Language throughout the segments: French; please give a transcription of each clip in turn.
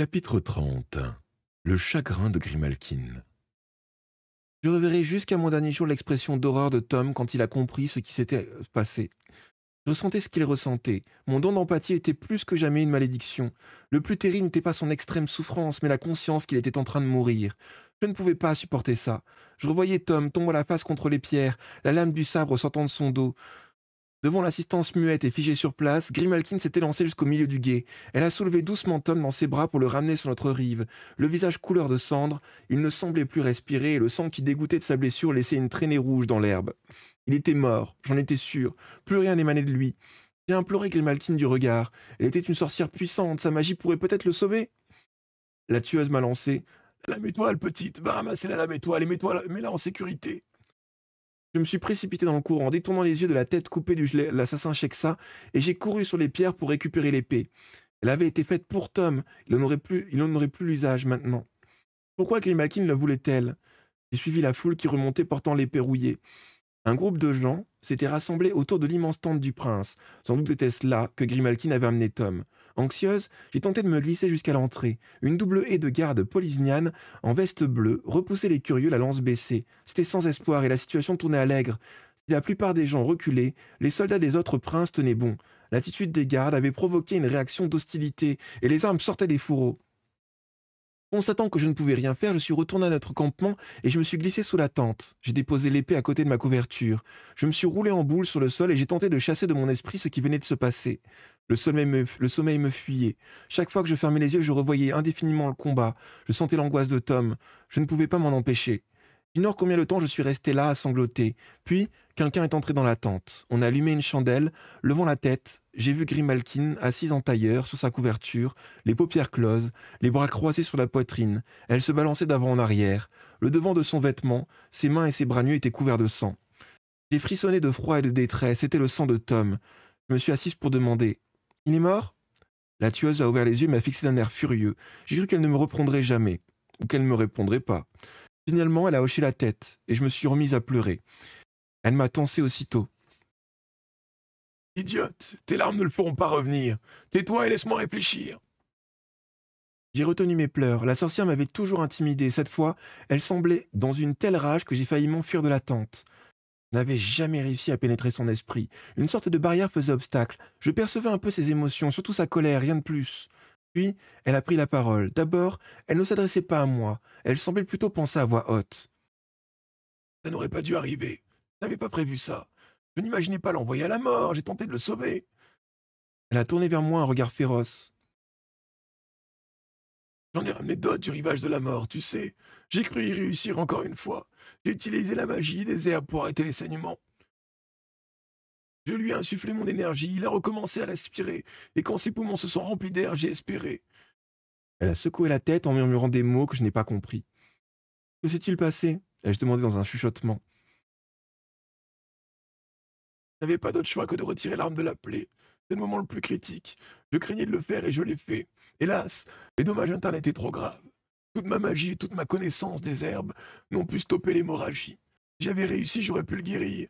Chapitre 30 Le chagrin de Grimalkin Je reverrai jusqu'à mon dernier jour l'expression d'horreur de Tom quand il a compris ce qui s'était euh, passé. Je ressentais ce qu'il ressentait. Mon don d'empathie était plus que jamais une malédiction. Le plus terrible n'était pas son extrême souffrance, mais la conscience qu'il était en train de mourir. Je ne pouvais pas supporter ça. Je revoyais Tom tomber la face contre les pierres, la lame du sabre sortant de son dos. Devant l'assistance muette et figée sur place, Grimalkin s'était lancée jusqu'au milieu du guet. Elle a soulevé doucement Tom dans ses bras pour le ramener sur notre rive. Le visage couleur de cendre, il ne semblait plus respirer et le sang qui dégoûtait de sa blessure laissait une traînée rouge dans l'herbe. Il était mort, j'en étais sûr. Plus rien n'émanait de lui. J'ai imploré Grimalkin du regard. Elle était une sorcière puissante, sa magie pourrait peut-être le sauver. La tueuse m'a lancé. La métoile petite, va ramasser la lame étoile et mets-la en sécurité. Je me suis précipité dans le courant, en détournant les yeux de la tête coupée du l'assassin shexa et j'ai couru sur les pierres pour récupérer l'épée. Elle avait été faite pour Tom, il n'en aurait plus l'usage maintenant. Pourquoi Grimakin la voulait-elle J'ai suivi la foule qui remontait portant l'épée rouillée. Un groupe de gens, s'étaient rassemblés autour de l'immense tente du prince. Sans doute était-ce là que Grimalkin avait amené Tom. Anxieuse, j'ai tenté de me glisser jusqu'à l'entrée. Une double haie de gardes polisniane, en veste bleue, repoussait les curieux la lance baissée. C'était sans espoir et la situation tournait allègre. Si la plupart des gens reculaient, les soldats des autres princes tenaient bon. L'attitude des gardes avait provoqué une réaction d'hostilité et les armes sortaient des fourreaux. Constatant que je ne pouvais rien faire, je suis retourné à notre campement et je me suis glissé sous la tente. J'ai déposé l'épée à côté de ma couverture. Je me suis roulé en boule sur le sol et j'ai tenté de chasser de mon esprit ce qui venait de se passer. Le sommeil, me, le sommeil me fuyait. Chaque fois que je fermais les yeux, je revoyais indéfiniment le combat. Je sentais l'angoisse de Tom. Je ne pouvais pas m'en empêcher combien de temps je suis resté là à sangloter. Puis, quelqu'un est entré dans la tente. On a allumé une chandelle. Levant la tête, j'ai vu Grimalkin assise en tailleur, sur sa couverture, les paupières closes, les bras croisés sur la poitrine. Elle se balançait d'avant en arrière. Le devant de son vêtement, ses mains et ses bras nus étaient couverts de sang. J'ai frissonné de froid et de détresse. C'était le sang de Tom. Je me suis assise pour demander Il est mort La tueuse a ouvert les yeux et m'a fixé d'un air furieux. J'ai cru qu'elle ne me reprendrait jamais, ou qu'elle ne me répondrait pas. Finalement, elle a hoché la tête et je me suis remise à pleurer. Elle m'a tensé aussitôt. Idiote, tes larmes ne le feront pas revenir. Tais-toi et laisse-moi réfléchir. J'ai retenu mes pleurs. La sorcière m'avait toujours intimidé. Cette fois, elle semblait dans une telle rage que j'ai failli m'enfuir de la tente. Je n'avais jamais réussi à pénétrer son esprit. Une sorte de barrière faisait obstacle. Je percevais un peu ses émotions, surtout sa colère, rien de plus elle a pris la parole. D'abord, elle ne s'adressait pas à moi. Elle semblait plutôt penser à voix haute. Ça n'aurait pas dû arriver. Je n'avais pas prévu ça. Je n'imaginais pas l'envoyer à la mort. J'ai tenté de le sauver. Elle a tourné vers moi un regard féroce. J'en ai ramené d'autres du rivage de la mort, tu sais. J'ai cru y réussir encore une fois. J'ai utilisé la magie des herbes pour arrêter les saignements. Je lui ai insufflé mon énergie, il a recommencé à respirer, et quand ses poumons se sont remplis d'air, j'ai espéré. Elle a secoué la tête en murmurant des mots que je n'ai pas compris. Que s'est-il passé ai-je demandé dans un chuchotement. Je n'avais pas d'autre choix que de retirer l'arme de la plaie. C'est le moment le plus critique. Je craignais de le faire et je l'ai fait. Hélas, les dommages internes étaient trop graves. Toute ma magie et toute ma connaissance des herbes n'ont pu stopper l'hémorragie. J'avais réussi, j'aurais pu le guérir.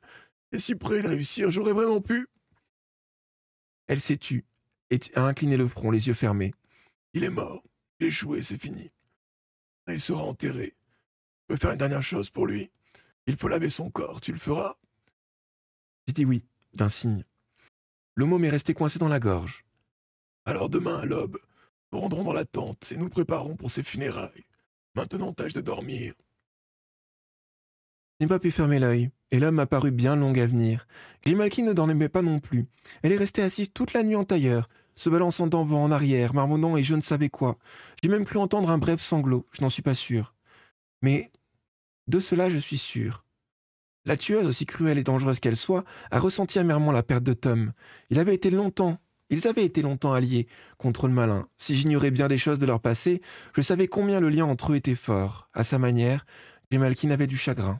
Et si près de réussir, hein, j'aurais vraiment pu. Elle s'est tue et a incliné le front, les yeux fermés. Il est mort. Échoué, c'est fini. Il sera enterré. Je peux faire une dernière chose pour lui. Il faut laver son corps. Tu le feras J'ai dit oui, d'un signe. Le mot m'est resté coincé dans la gorge. Alors demain, à l'aube, nous rendrons dans la tente et nous préparons pour ses funérailles. Maintenant, tâche de dormir. Je n'ai pas pu fermer l'œil et l'homme paru bien long à venir. Grimalkin ne dormait pas non plus. Elle est restée assise toute la nuit en tailleur, se balançant d'en bas en arrière, marmonnant et je ne savais quoi. J'ai même cru entendre un bref sanglot, je n'en suis pas sûr. Mais de cela, je suis sûr. La tueuse, aussi cruelle et dangereuse qu'elle soit, a ressenti amèrement la perte de Tom. Il avait été longtemps, ils avaient été longtemps alliés contre le malin. Si j'ignorais bien des choses de leur passé, je savais combien le lien entre eux était fort. À sa manière, Grimalkin avait du chagrin.